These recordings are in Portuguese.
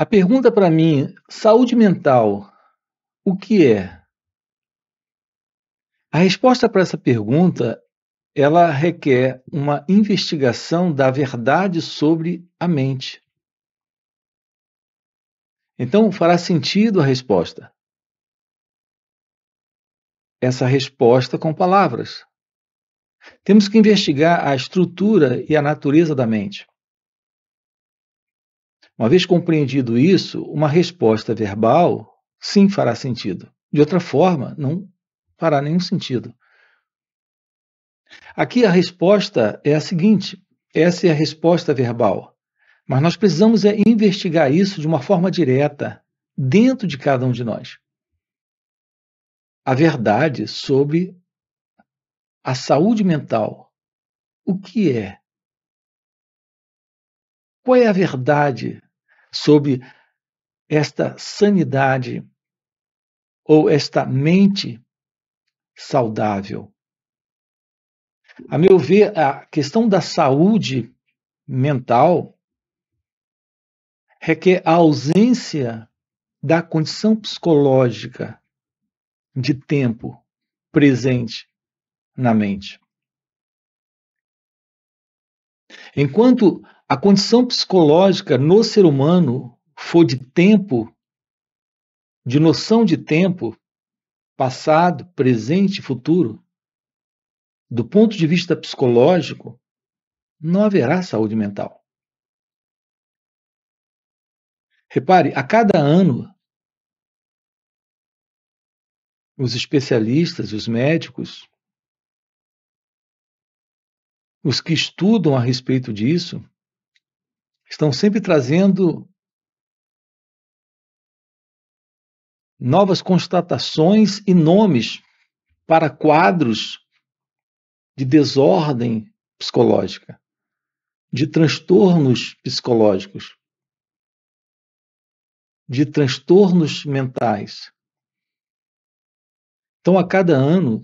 A pergunta para mim, saúde mental, o que é? A resposta para essa pergunta, ela requer uma investigação da verdade sobre a mente. Então fará sentido a resposta. Essa resposta com palavras. Temos que investigar a estrutura e a natureza da mente. Uma vez compreendido isso, uma resposta verbal sim fará sentido. De outra forma, não fará nenhum sentido. Aqui a resposta é a seguinte: essa é a resposta verbal. Mas nós precisamos é investigar isso de uma forma direta, dentro de cada um de nós. A verdade sobre a saúde mental. O que é? Qual é a verdade sobre esta sanidade ou esta mente saudável. A meu ver, a questão da saúde mental requer a ausência da condição psicológica de tempo presente na mente. Enquanto a condição psicológica no ser humano foi de tempo, de noção de tempo, passado, presente e futuro. Do ponto de vista psicológico, não haverá saúde mental. Repare, a cada ano, os especialistas, os médicos, os que estudam a respeito disso, estão sempre trazendo novas constatações e nomes para quadros de desordem psicológica, de transtornos psicológicos, de transtornos mentais. Então, a cada ano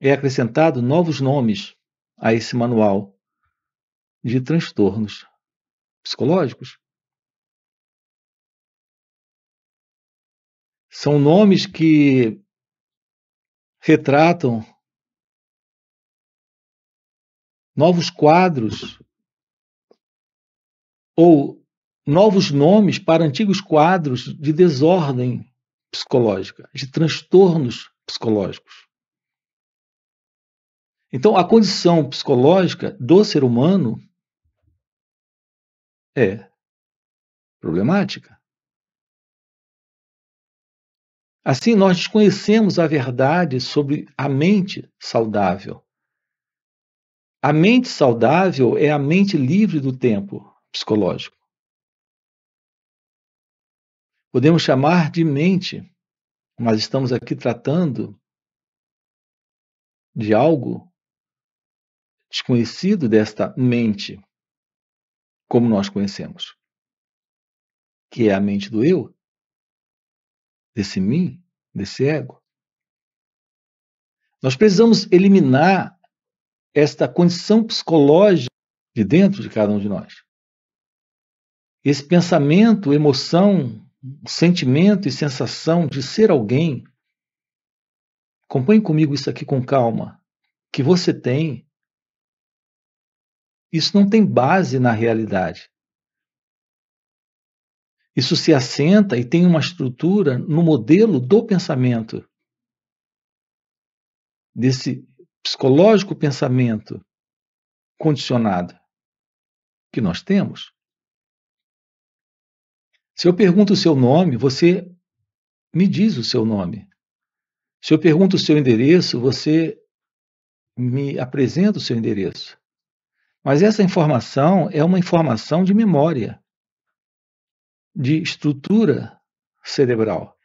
é acrescentado novos nomes a esse manual de transtornos psicológicos. São nomes que retratam novos quadros ou novos nomes para antigos quadros de desordem psicológica, de transtornos psicológicos. Então, a condição psicológica do ser humano é problemática. Assim, nós desconhecemos a verdade sobre a mente saudável. A mente saudável é a mente livre do tempo psicológico. Podemos chamar de mente, mas estamos aqui tratando de algo desconhecido desta mente como nós conhecemos, que é a mente do eu, desse mim, desse ego. Nós precisamos eliminar esta condição psicológica de dentro de cada um de nós. Esse pensamento, emoção, sentimento e sensação de ser alguém. Acompanhe comigo isso aqui com calma. Que você tem isso não tem base na realidade. Isso se assenta e tem uma estrutura no modelo do pensamento, desse psicológico pensamento condicionado que nós temos. Se eu pergunto o seu nome, você me diz o seu nome. Se eu pergunto o seu endereço, você me apresenta o seu endereço. Mas essa informação é uma informação de memória, de estrutura cerebral,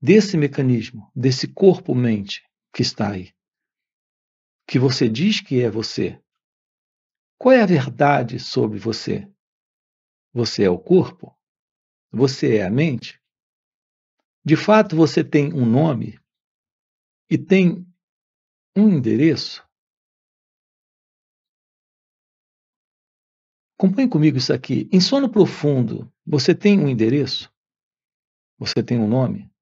desse mecanismo, desse corpo-mente que está aí, que você diz que é você. Qual é a verdade sobre você? Você é o corpo? Você é a mente? De fato, você tem um nome e tem um endereço? Acompanhe comigo isso aqui. Em sono profundo, você tem um endereço? Você tem um nome?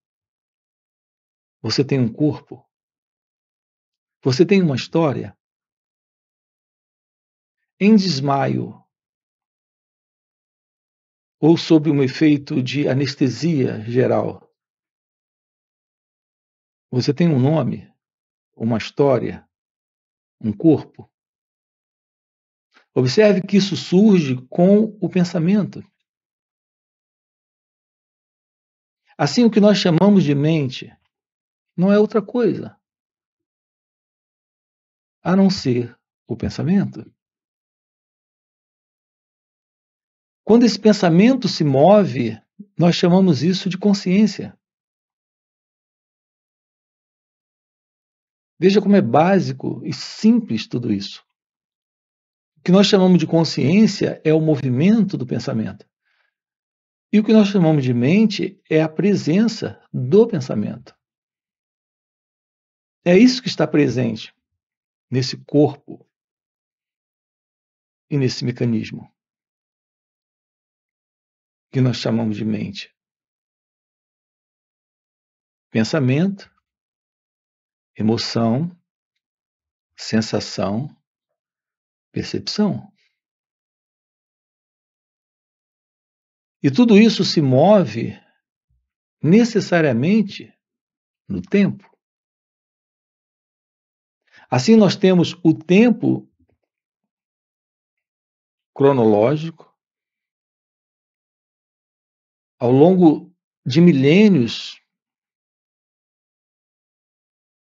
Você tem um corpo? Você tem uma história? Em desmaio, ou sob um efeito de anestesia geral, você tem um nome, uma história, um corpo? Observe que isso surge com o pensamento. Assim, o que nós chamamos de mente não é outra coisa a não ser o pensamento. Quando esse pensamento se move, nós chamamos isso de consciência. Veja como é básico e simples tudo isso. O que nós chamamos de consciência é o movimento do pensamento. E o que nós chamamos de mente é a presença do pensamento. É isso que está presente nesse corpo e nesse mecanismo que nós chamamos de mente. Pensamento, emoção, sensação, percepção. E tudo isso se move necessariamente no tempo. Assim, nós temos o tempo cronológico ao longo de milênios,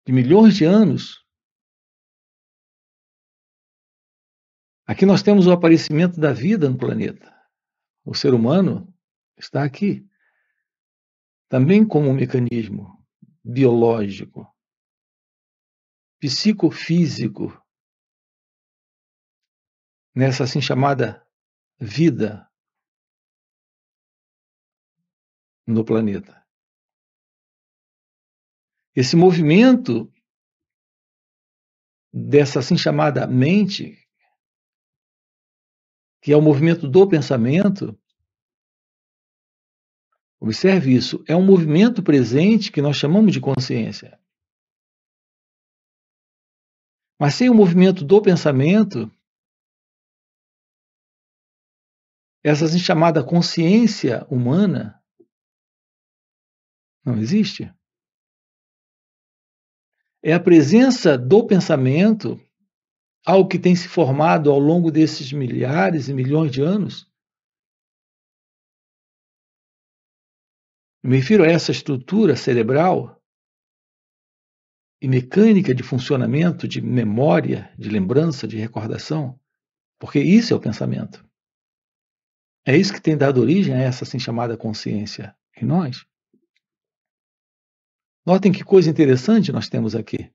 de milhões de anos, Aqui nós temos o aparecimento da vida no planeta. O ser humano está aqui, também como um mecanismo biológico, psicofísico, nessa assim chamada vida no planeta. Esse movimento dessa assim chamada mente que é o movimento do pensamento, observe isso, é um movimento presente que nós chamamos de consciência. Mas sem o movimento do pensamento, essa assim chamada consciência humana não existe. É a presença do pensamento ao que tem se formado ao longo desses milhares e milhões de anos? me refiro a essa estrutura cerebral e mecânica de funcionamento, de memória, de lembrança, de recordação, porque isso é o pensamento. É isso que tem dado origem a essa assim chamada consciência em nós. Notem que coisa interessante nós temos aqui.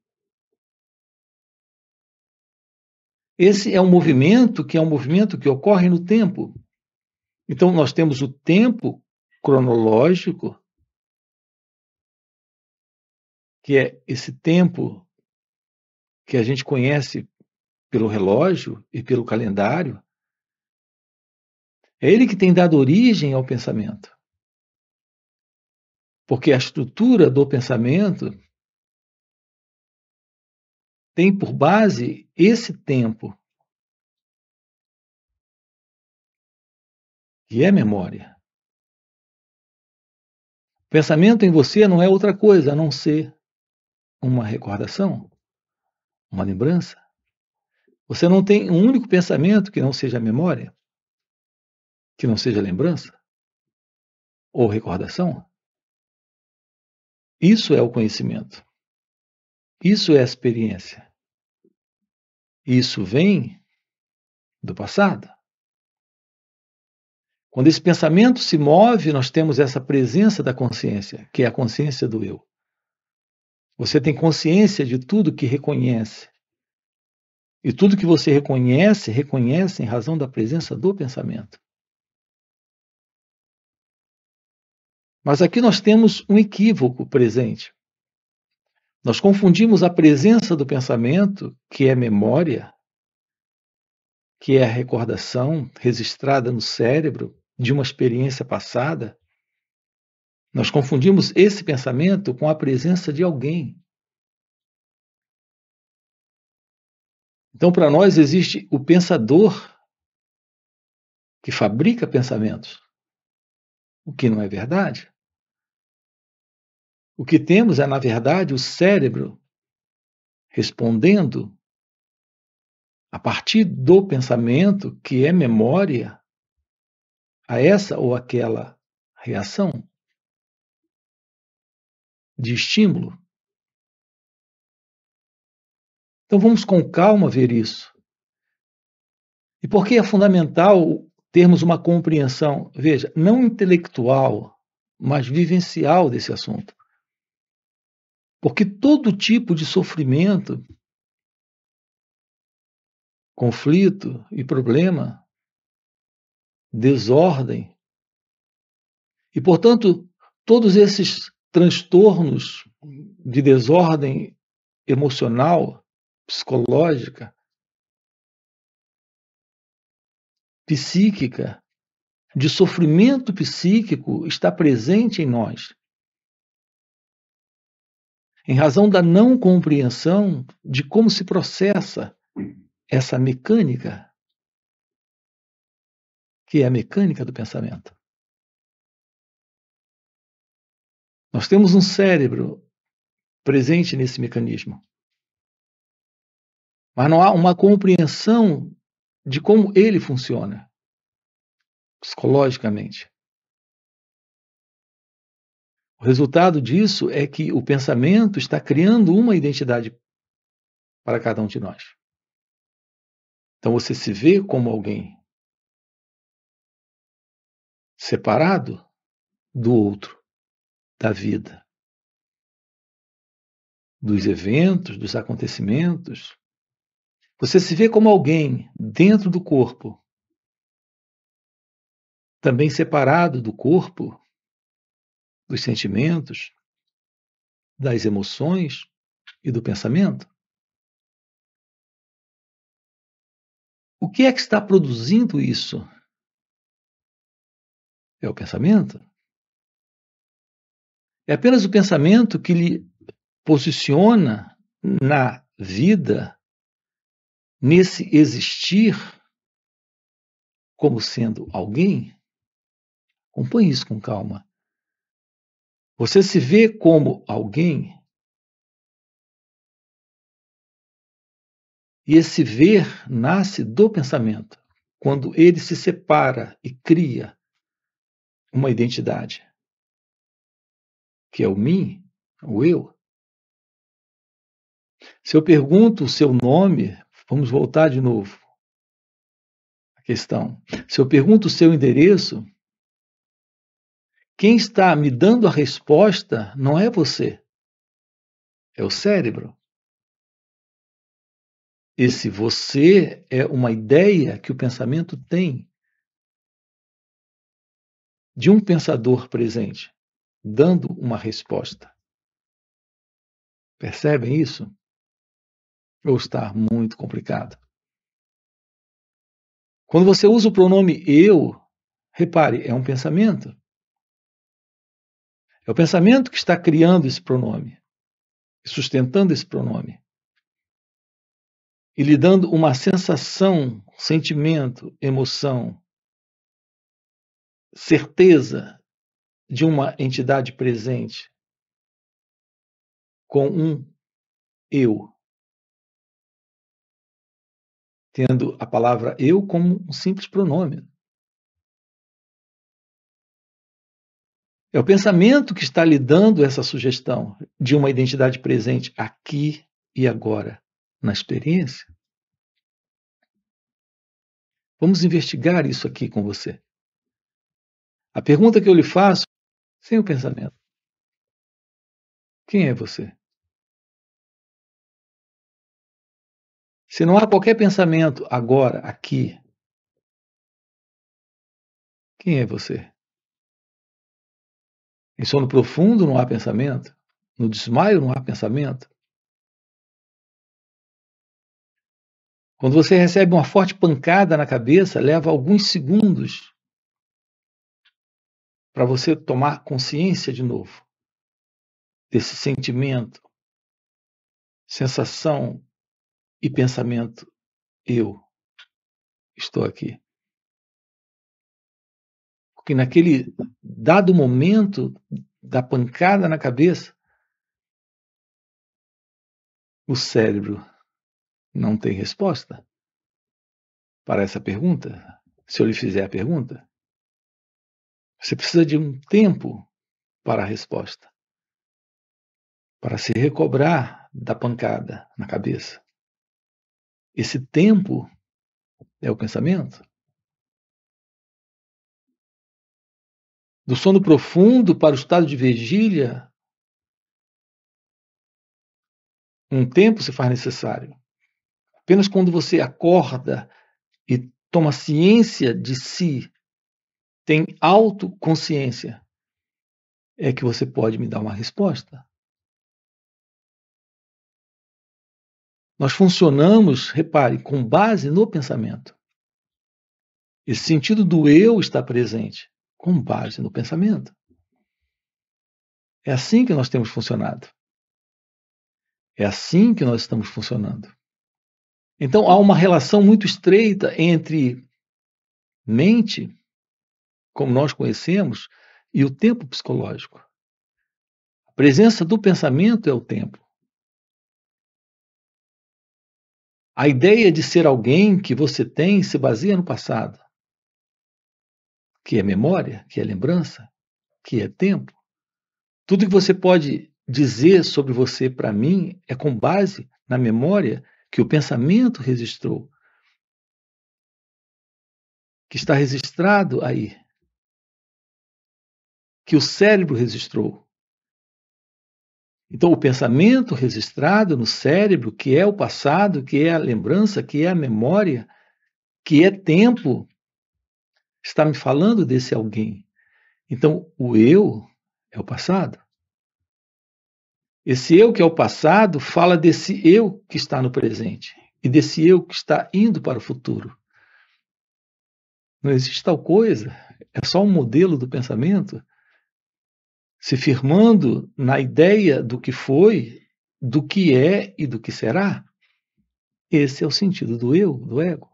Esse é um movimento que é um movimento que ocorre no tempo. Então nós temos o tempo cronológico, que é esse tempo que a gente conhece pelo relógio e pelo calendário. É ele que tem dado origem ao pensamento. Porque a estrutura do pensamento tem por base esse tempo, que é memória. pensamento em você não é outra coisa a não ser uma recordação, uma lembrança. Você não tem um único pensamento que não seja memória, que não seja lembrança ou recordação. Isso é o conhecimento. Isso é a experiência. Isso vem do passado. Quando esse pensamento se move, nós temos essa presença da consciência, que é a consciência do eu. Você tem consciência de tudo que reconhece. E tudo que você reconhece, reconhece em razão da presença do pensamento. Mas aqui nós temos um equívoco presente. Nós confundimos a presença do pensamento, que é memória, que é a recordação registrada no cérebro de uma experiência passada. Nós confundimos esse pensamento com a presença de alguém. Então, para nós, existe o pensador que fabrica pensamentos, o que não é verdade. O que temos é, na verdade, o cérebro respondendo a partir do pensamento, que é memória, a essa ou aquela reação de estímulo. Então vamos com calma ver isso. E por que é fundamental termos uma compreensão, veja, não intelectual, mas vivencial desse assunto? Porque todo tipo de sofrimento, conflito e problema, desordem, e portanto, todos esses transtornos de desordem emocional, psicológica, psíquica, de sofrimento psíquico está presente em nós em razão da não compreensão de como se processa essa mecânica, que é a mecânica do pensamento. Nós temos um cérebro presente nesse mecanismo, mas não há uma compreensão de como ele funciona psicologicamente. O resultado disso é que o pensamento está criando uma identidade para cada um de nós. Então você se vê como alguém separado do outro, da vida, dos eventos, dos acontecimentos. Você se vê como alguém dentro do corpo, também separado do corpo dos sentimentos, das emoções e do pensamento? O que é que está produzindo isso? É o pensamento? É apenas o pensamento que lhe posiciona na vida, nesse existir, como sendo alguém? Compõe isso com calma. Você se vê como alguém? E esse ver nasce do pensamento, quando ele se separa e cria uma identidade, que é o mim, o eu. Se eu pergunto o seu nome, vamos voltar de novo à questão. Se eu pergunto o seu endereço, quem está me dando a resposta não é você, é o cérebro. Esse você é uma ideia que o pensamento tem de um pensador presente, dando uma resposta. Percebem isso? Ou está muito complicado? Quando você usa o pronome eu, repare, é um pensamento. É o pensamento que está criando esse pronome, sustentando esse pronome, e lhe dando uma sensação, sentimento, emoção, certeza de uma entidade presente com um eu. Tendo a palavra eu como um simples pronome. É o pensamento que está lhe dando essa sugestão de uma identidade presente aqui e agora, na experiência. Vamos investigar isso aqui com você. A pergunta que eu lhe faço, sem o pensamento: Quem é você? Se não há qualquer pensamento agora, aqui, quem é você? Em sono profundo não há pensamento. No desmaio não há pensamento. Quando você recebe uma forte pancada na cabeça, leva alguns segundos para você tomar consciência de novo desse sentimento, sensação e pensamento. Eu estou aqui que naquele dado momento da pancada na cabeça, o cérebro não tem resposta para essa pergunta, se eu lhe fizer a pergunta. Você precisa de um tempo para a resposta, para se recobrar da pancada na cabeça. Esse tempo é o pensamento. do sono profundo para o estado de vigília, um tempo se faz necessário. Apenas quando você acorda e toma ciência de si, tem autoconsciência, é que você pode me dar uma resposta. Nós funcionamos, repare, com base no pensamento. Esse sentido do eu está presente com base no pensamento. É assim que nós temos funcionado. É assim que nós estamos funcionando. Então há uma relação muito estreita entre mente, como nós conhecemos, e o tempo psicológico. A presença do pensamento é o tempo. A ideia de ser alguém que você tem se baseia no passado que é memória, que é lembrança, que é tempo. Tudo que você pode dizer sobre você para mim é com base na memória que o pensamento registrou, que está registrado aí, que o cérebro registrou. Então, o pensamento registrado no cérebro, que é o passado, que é a lembrança, que é a memória, que é tempo, está me falando desse alguém. Então, o eu é o passado. Esse eu que é o passado fala desse eu que está no presente e desse eu que está indo para o futuro. Não existe tal coisa, é só um modelo do pensamento se firmando na ideia do que foi, do que é e do que será. Esse é o sentido do eu, do ego.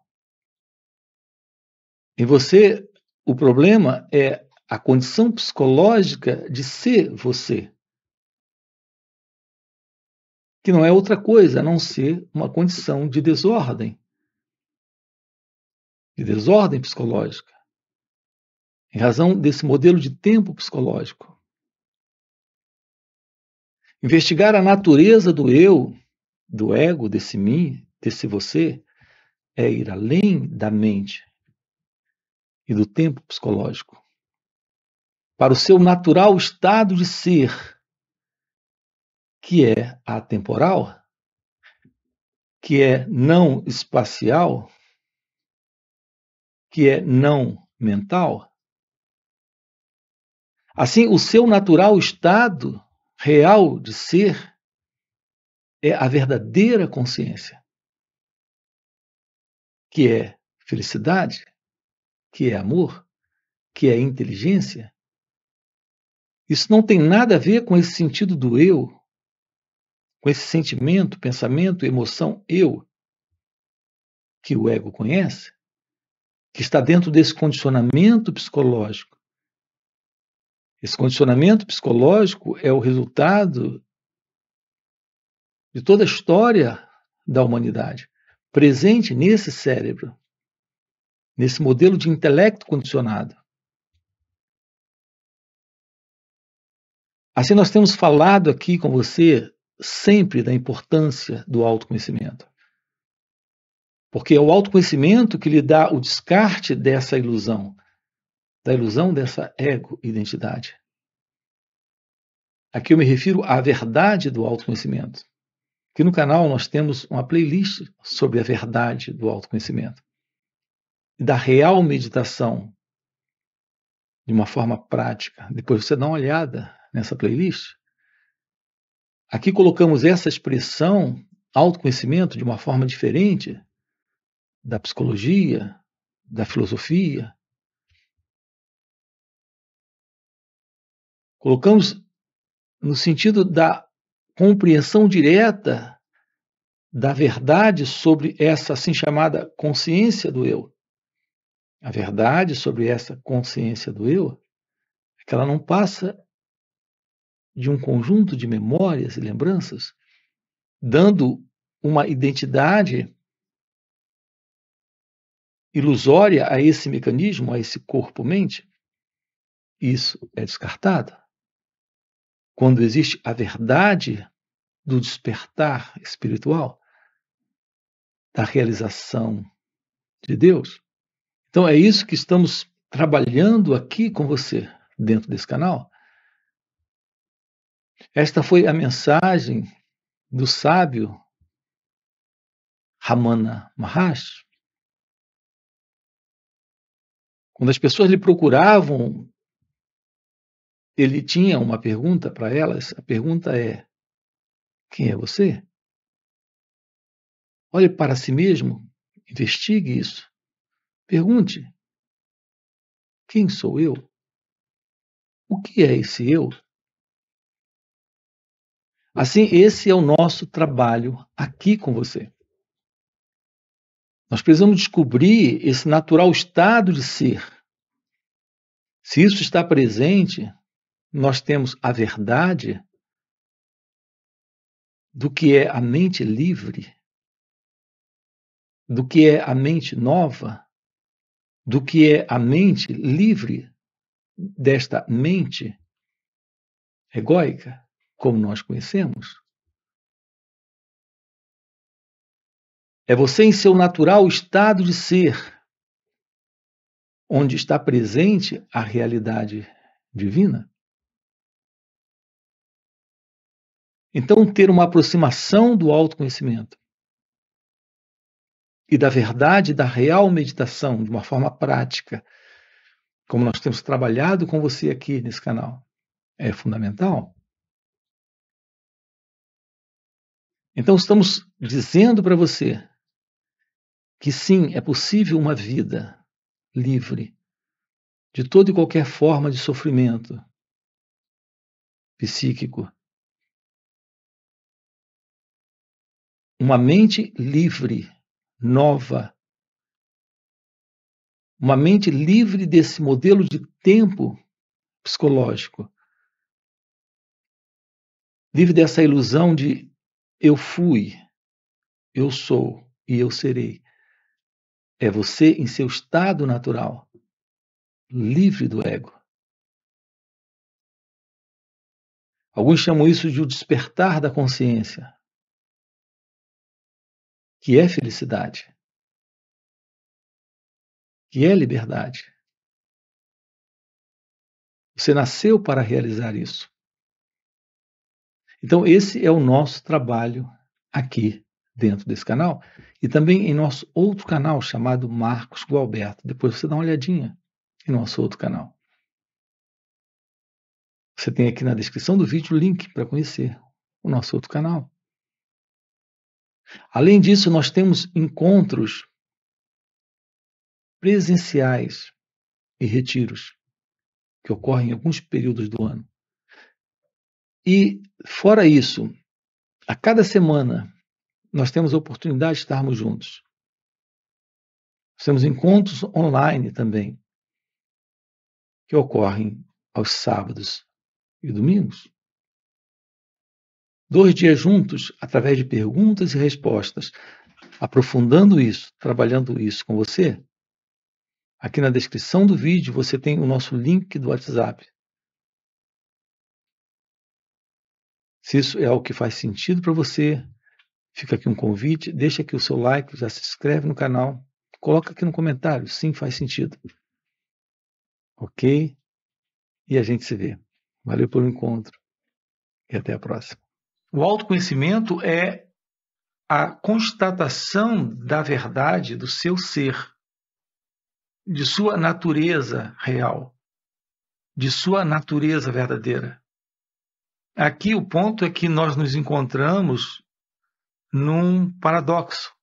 Em você, o problema é a condição psicológica de ser você, que não é outra coisa a não ser uma condição de desordem, de desordem psicológica, em razão desse modelo de tempo psicológico. Investigar a natureza do eu, do ego, desse mim, desse você, é ir além da mente, e do tempo psicológico, para o seu natural estado de ser, que é atemporal, que é não espacial, que é não mental. Assim, o seu natural estado real de ser é a verdadeira consciência, que é felicidade, que é amor, que é inteligência, isso não tem nada a ver com esse sentido do eu, com esse sentimento, pensamento, emoção eu que o ego conhece, que está dentro desse condicionamento psicológico. Esse condicionamento psicológico é o resultado de toda a história da humanidade, presente nesse cérebro, nesse modelo de intelecto condicionado. Assim, nós temos falado aqui com você sempre da importância do autoconhecimento. Porque é o autoconhecimento que lhe dá o descarte dessa ilusão, da ilusão dessa ego-identidade. Aqui eu me refiro à verdade do autoconhecimento. Que no canal nós temos uma playlist sobre a verdade do autoconhecimento da real meditação de uma forma prática. Depois você dá uma olhada nessa playlist. Aqui colocamos essa expressão autoconhecimento de uma forma diferente da psicologia, da filosofia. Colocamos no sentido da compreensão direta da verdade sobre essa assim chamada consciência do eu. A verdade sobre essa consciência do eu é que ela não passa de um conjunto de memórias e lembranças, dando uma identidade ilusória a esse mecanismo, a esse corpo-mente. Isso é descartado. Quando existe a verdade do despertar espiritual, da realização de Deus, então é isso que estamos trabalhando aqui com você dentro desse canal. Esta foi a mensagem do sábio Ramana Maharshi. Quando as pessoas lhe procuravam, ele tinha uma pergunta para elas. A pergunta é: Quem é você? Olhe para si mesmo, investigue isso. Pergunte: quem sou eu? O que é esse eu? Assim, esse é o nosso trabalho aqui com você. Nós precisamos descobrir esse natural estado de ser. Se isso está presente, nós temos a verdade do que é a mente livre, do que é a mente nova, do que é a mente livre desta mente egóica, como nós conhecemos. É você em seu natural estado de ser, onde está presente a realidade divina. Então, ter uma aproximação do autoconhecimento e da verdade da real meditação de uma forma prática, como nós temos trabalhado com você aqui nesse canal, é fundamental. Então, estamos dizendo para você que sim, é possível uma vida livre de toda e qualquer forma de sofrimento psíquico. Uma mente livre nova. Uma mente livre desse modelo de tempo psicológico. Livre dessa ilusão de eu fui, eu sou e eu serei. É você em seu estado natural, livre do ego. Alguns chamam isso de o despertar da consciência que é felicidade, que é liberdade. Você nasceu para realizar isso. Então, esse é o nosso trabalho aqui dentro desse canal e também em nosso outro canal chamado Marcos Gualberto. Depois você dá uma olhadinha em nosso outro canal. Você tem aqui na descrição do vídeo o link para conhecer o nosso outro canal. Além disso, nós temos encontros presenciais e retiros que ocorrem em alguns períodos do ano. E fora isso, a cada semana nós temos a oportunidade de estarmos juntos. Nós temos encontros online também que ocorrem aos sábados e domingos. Dois dias juntos, através de perguntas e respostas, aprofundando isso, trabalhando isso com você. Aqui na descrição do vídeo você tem o nosso link do WhatsApp. Se isso é algo que faz sentido para você, fica aqui um convite, deixa aqui o seu like, já se inscreve no canal, coloca aqui no comentário, sim, faz sentido. Ok? E a gente se vê. Valeu pelo encontro e até a próxima. O autoconhecimento é a constatação da verdade do seu ser, de sua natureza real, de sua natureza verdadeira. Aqui o ponto é que nós nos encontramos num paradoxo.